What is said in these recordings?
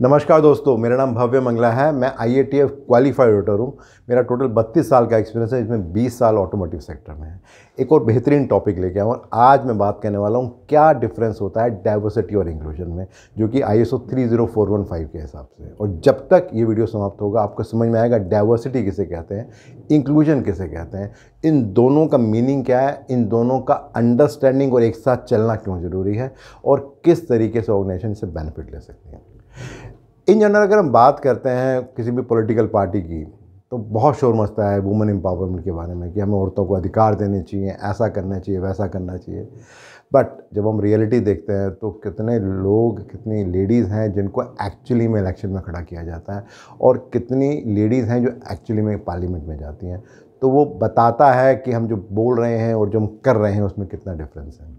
नमस्कार दोस्तों मेरा नाम भव्य मंगला है मैं I A T F qualified auditor हूँ मेरा टोटल 32 साल का एक्सपीरियंस है इसमें 20 साल ऑटोमोटिव सेक्टर में है एक और बेहतरीन टॉपिक लेके आया और आज मैं बात करने वाला हूँ क्या डिफरेंस होता है डाइवर्सिटी और इंक्लूजन में जो कि I S O three zero four one five के हिसाब से और जब तक ये वीडियो समाप्त होगा आपको समझ में आएगा डाइवर्सिटी किसे कहते हैं इंक्लूजन किसे कहते हैं इन दोनों का मीनिंग क्या है इन दोनों का अंडरस्टैंडिंग और एक साथ चलना क्यों ज़रूरी है और किस तरीके से ऑर्गेनाइजेशन से बेनिफिट ले सकती हैं इन जनरल अगर हम बात करते हैं किसी भी पॉलिटिकल पार्टी की तो बहुत शोर मचता है वुमेन एम्पावरमेंट के बारे में कि हमें औरतों को अधिकार देने चाहिए ऐसा करना चाहिए वैसा करना चाहिए बट जब हम रियलिटी देखते हैं तो कितने लोग कितनी लेडीज़ हैं जिनको एक्चुअली में इलेक्शन में खड़ा किया जाता है और कितनी लेडीज़ हैं जो एक्चुअली में पार्लियामेंट में जाती हैं तो वो बताता है कि हम जो बोल रहे हैं और जो हम कर रहे हैं उसमें कितना डिफरेंस है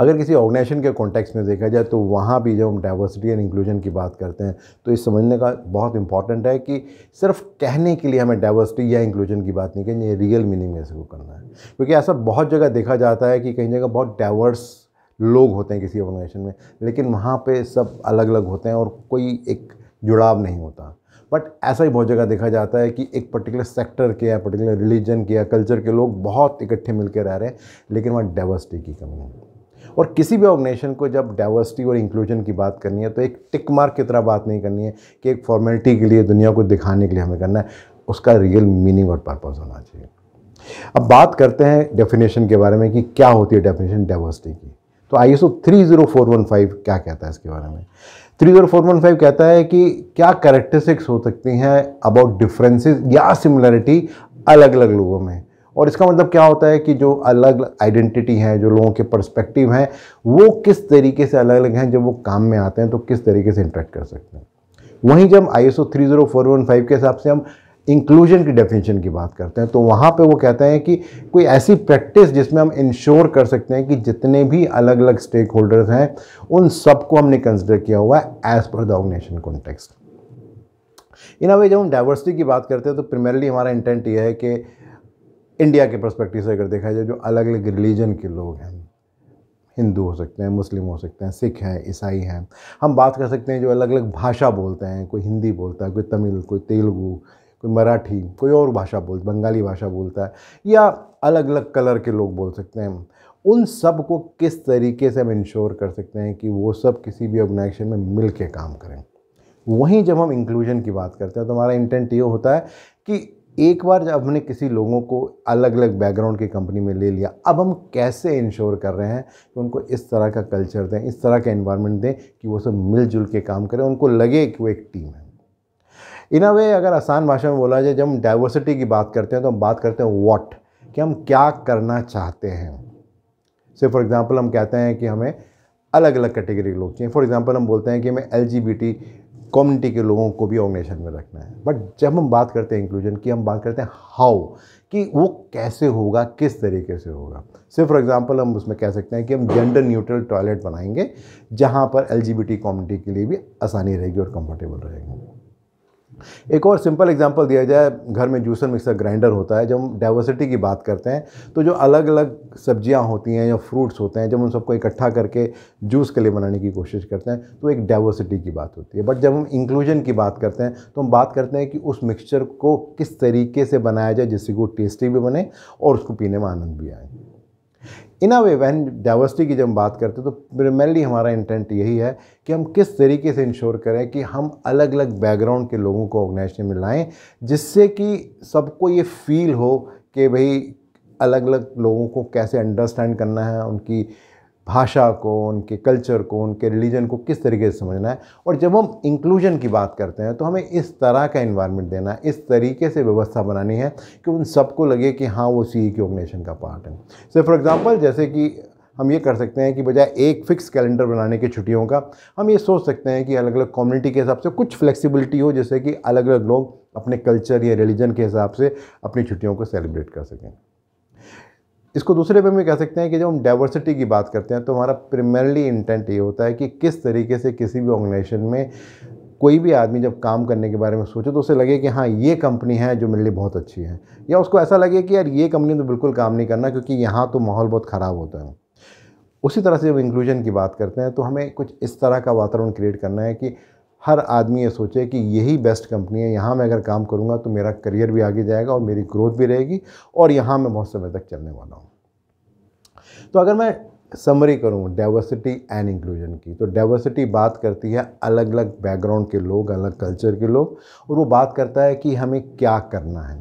अगर किसी ऑर्गेनाइजेशन के कॉन्टेक्स्ट में देखा जाए तो वहाँ भी जब हम डाइवर्सिटी एंड इंक्लूजन की बात करते हैं तो इस समझने का बहुत इंपॉर्टेंट है कि सिर्फ कहने के लिए हमें डाइवर्सिटी या इंक्लूजन की बात नहीं करनी रियल मीनिंग में इसको करना है क्योंकि ऐसा बहुत जगह देखा जाता है कि कई जगह बहुत डाइवर्स लोग होते हैं किसी ऑर्गेनाइजेशन में लेकिन वहाँ पर सब अलग अलग होते हैं और कोई एक जुड़ाव नहीं होता बट ऐसा ही बहुत जगह देखा जाता है कि एक पर्टिकुलर सेक्टर के या पर्टिकुलर रिलीजन के या कल्चर के लोग बहुत इकट्ठे मिलकर रह रहे हैं लेकिन वहाँ डाइवर्सिटी की कमी है और किसी भी ऑर्गेनाइजेशन को जब डाइवर्सिटी और इंक्लूजन की बात करनी है तो एक टिक मार्क की तरह बात नहीं करनी है कि एक फॉर्मेलिटी के लिए दुनिया को दिखाने के लिए हमें करना है उसका रियल मीनिंग और पर्पज़ होना चाहिए अब बात करते हैं डेफिनेशन के बारे में कि क्या होती है डेफिनेशन डाइवर्सिटी की तो I S three zero four one five क्या कहता है इसके बारे में three zero four one five कहता है कि क्या करेक्टरिस्टिक्स हो सकती हैं अबाउट डिफरेंसेस या सिमिलरिटी अलग अलग लोगों में और इसका मतलब क्या होता है कि जो अलग अलग आइडेंटिटी हैं जो लोगों के पर्सपेक्टिव हैं वो किस तरीके से अलग अलग हैं जब वो काम में आते हैं तो किस तरीके से इंटरेक्ट कर सकते हैं वहीं जब आई एस के हिसाब से हम इंक्लूजन की डेफिनेशन की बात करते हैं तो वहाँ पे वो कहते हैं कि कोई ऐसी प्रैक्टिस जिसमें हम इंश्योर कर सकते हैं कि जितने भी अलग अलग स्टेक होल्डर्स हैं उन सबको हमने कंसिडर किया हुआ है एज़ पर the organisation context in a way जब हम डाइवर्सिटी की बात करते हैं तो प्रिमरली हमारा इंटेंट ये है कि इंडिया के परस्पेक्टिव से अगर देखा जाए जो अलग अलग रिलीजन के लोग हैं हिंदू हो सकते हैं मुस्लिम हो सकते हैं सिख हैं ईसाई हैं हम बात कर सकते हैं जो अलग अलग भाषा बोलते हैं कोई हिंदी बोलता है कोई तमिल कोई तेलुगु कोई मराठी कोई और भाषा बोल बंगाली भाषा बोलता है या अलग अलग कलर के लोग बोल सकते हैं उन सब को किस तरीके से हम इंश्योर कर सकते हैं कि वो सब किसी भी ऑर्गेनाइजेशन में मिल के काम करें वहीं जब हम इंक्लूजन की बात करते हैं तो हमारा इंटेंट ये होता है कि एक बार जब हमने किसी लोगों को अलग अलग बैकग्राउंड की कंपनी में ले लिया अब हम कैसे इंश्योर कर रहे हैं कि उनको इस तरह का कल्चर दें इस तरह का इन्वायरमेंट दें कि वो सब मिलजुल के काम करें उनको लगे कि वो एक टीम है इन अ वे अगर आसान भाषा में बोला जाए जब हम डाइवर्सिटी की बात करते हैं तो हम बात करते हैं वॉट कि हम क्या करना चाहते हैं से फॉर एग्ज़ाम्पल हम कहते हैं कि हमें अलग अलग कैटेगरी के लोग चाहिए फॉर एग्ज़ाम्पल हम बोलते हैं कि हमें एल कम्युनिटी के लोगों को भी ऑर्गेनाइजेशन में रखना है बट जब हम बात करते हैं इंक्लूजन की हम बात करते हैं हाउ कि वो कैसे होगा किस तरीके से होगा सिर्फ फॉर एग्जांपल हम उसमें कह सकते हैं कि हम जेंडर न्यूट्रल टॉयलेट बनाएंगे जहाँ पर एलजीबीटी कम्युनिटी के लिए भी आसानी रहेगी और कंफर्टेबल रहेगा एक और सिंपल एग्जांपल दिया जाए घर में जूसर मिक्सर ग्राइंडर होता है जब हम डाइवर्सिटी की बात करते हैं तो जो अलग अलग सब्जियां होती हैं या फ्रूट्स होते हैं जब उन सबको इकट्ठा करके जूस के लिए बनाने की कोशिश करते हैं तो एक डाइवर्सिटी की बात होती है बट जब हम इंक्लूजन की बात करते हैं तो हम बात करते हैं कि उस मिक्सचर को किस तरीके से बनाया जाए जिससे वो टेस्टी भी बने और उसको पीने में आनंद भी आए इन अ वे वैन डाइवर्सिटी की जब हम बात करते हैं तो प्रमेरली हमारा इंटेंट यही है कि हम किस तरीके से इंश्योर करें कि हम अलग अलग बैकग्राउंड के लोगों को ऑर्गेनाइजेशन में लाएँ जिससे कि सबको ये फील हो कि भाई अलग अलग लोगों को कैसे अंडरस्टैंड करना है उनकी भाषा को उनके कल्चर को उनके रिलीजन को किस तरीके से समझना है और जब हम इंक्लूजन की बात करते हैं तो हमें इस तरह का इन्वायरमेंट देना है इस तरीके से व्यवस्था बनानी है कि उन सबको लगे कि हाँ वो सी की ऑर्गेनाइजेशन का पार्ट है सो फॉर एग्ज़ाम्पल जैसे कि हम ये कर सकते हैं कि बजाय एक फ़िक्स कैलेंडर बनाने के छुट्टियों का हम ये सोच सकते हैं कि अलग अलग कम्युनिटी के हिसाब से कुछ फ्लेक्सिबिलिटी हो जैसे कि अलग अलग लोग अपने कल्चर या रिलीजन के हिसाब से अपनी छुट्टियों को सेलिब्रेट कर सकें इसको दूसरे वे में कह सकते हैं कि जब हम डाइवर्सिटी की बात करते हैं तो हमारा प्रिमरली इंटेंट ये होता है कि किस तरीके से किसी भी ऑर्गेनाइजेशन में कोई भी आदमी जब काम करने के बारे में सोचे तो उसे लगे कि हाँ ये कंपनी है जो मेरे लिए बहुत अच्छी है या उसको ऐसा लगे कि यार ये कंपनी तो बिल्कुल काम नहीं करना क्योंकि यहाँ तो माहौल बहुत ख़राब होता है उसी तरह से जब इंक्लूजन की बात करते हैं तो हमें कुछ इस तरह का वातावरण क्रिएट करना है कि हर आदमी ये सोचे कि यही बेस्ट कंपनी है यहाँ मैं अगर काम करूँगा तो मेरा करियर भी आगे जाएगा और मेरी ग्रोथ भी रहेगी और यहाँ मैं बहुत समय तक चलने वाला हूँ तो अगर मैं समरी करूँ डाइवर्सिटी एंड इंक्लूजन की तो डाइवर्सिटी बात करती है अलग अलग बैकग्राउंड के लोग अलग कल्चर के लोग और वो बात करता है कि हमें क्या करना है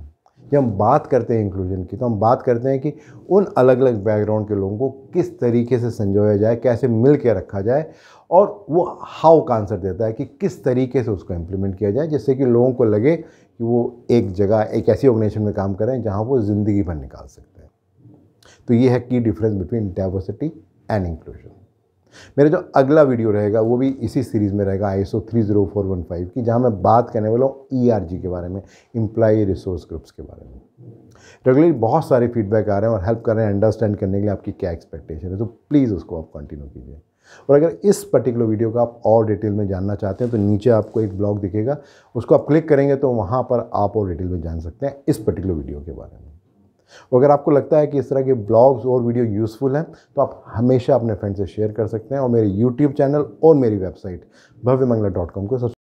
जब हम बात करते हैं इंक्लूजन की तो हम बात करते हैं कि उन अलग अलग बैकग्राउंड के लोगों को किस तरीके से संजोया जाए कैसे मिल के रखा जाए और वो हाउ का आंसर देता है कि किस तरीके से उसको इम्प्लीमेंट किया जाए जिससे कि लोगों को लगे कि वो एक जगह एक ऐसी ऑर्गेनाइजेशन में काम करें जहाँ वो ज़िंदगी भर निकाल सकते हैं तो ये है की difference between diversity and inclusion मेरा जो अगला वीडियो रहेगा वो भी इसी सीरीज़ में रहेगा I S three zero four one five की जहाँ मैं बात करने वाला हूँ ई आर जी के बारे में इम्प्लाई रिसोर्स ग्रुप्स के बारे में रेगुलरली बहुत सारे फीडबैक आ रहे हैं और हेल्प कर रहे हैं अंडरस्टैंड करने के लिए आपकी क्या एक्सपेक्टेशन है तो प्लीज़ उसको आप कंटिन्यू कीजिए और अगर इस पर्टिकुलर वीडियो का आप और डिटेल में जानना चाहते हैं तो नीचे आपको एक ब्लॉग दिखेगा उसको आप क्लिक करेंगे तो वहाँ पर आप और डिटेल में जान सकते हैं इस पर्टिकुलर वीडियो के बारे में तो अगर आपको लगता है कि इस तरह के ब्लॉग्स और वीडियो यूज़फुल हैं तो आप हमेशा अपने फ्रेंड से शेयर कर सकते हैं और मेरे यूट्यूब चैनल और मेरी वेबसाइट भव्य को सब्सक्राइब